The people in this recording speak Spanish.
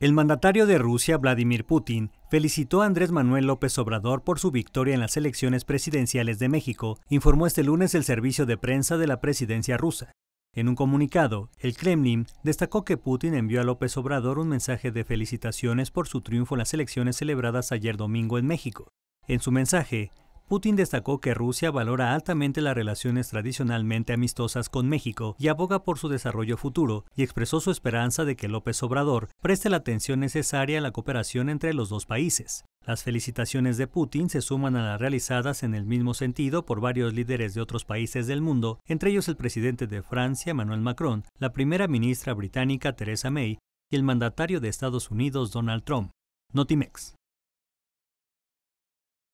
El mandatario de Rusia, Vladimir Putin, felicitó a Andrés Manuel López Obrador por su victoria en las elecciones presidenciales de México, informó este lunes el servicio de prensa de la presidencia rusa. En un comunicado, el Kremlin destacó que Putin envió a López Obrador un mensaje de felicitaciones por su triunfo en las elecciones celebradas ayer domingo en México. En su mensaje, Putin destacó que Rusia valora altamente las relaciones tradicionalmente amistosas con México y aboga por su desarrollo futuro, y expresó su esperanza de que López Obrador preste la atención necesaria a la cooperación entre los dos países. Las felicitaciones de Putin se suman a las realizadas en el mismo sentido por varios líderes de otros países del mundo, entre ellos el presidente de Francia, Emmanuel Macron, la primera ministra británica, Theresa May, y el mandatario de Estados Unidos, Donald Trump. Notimex.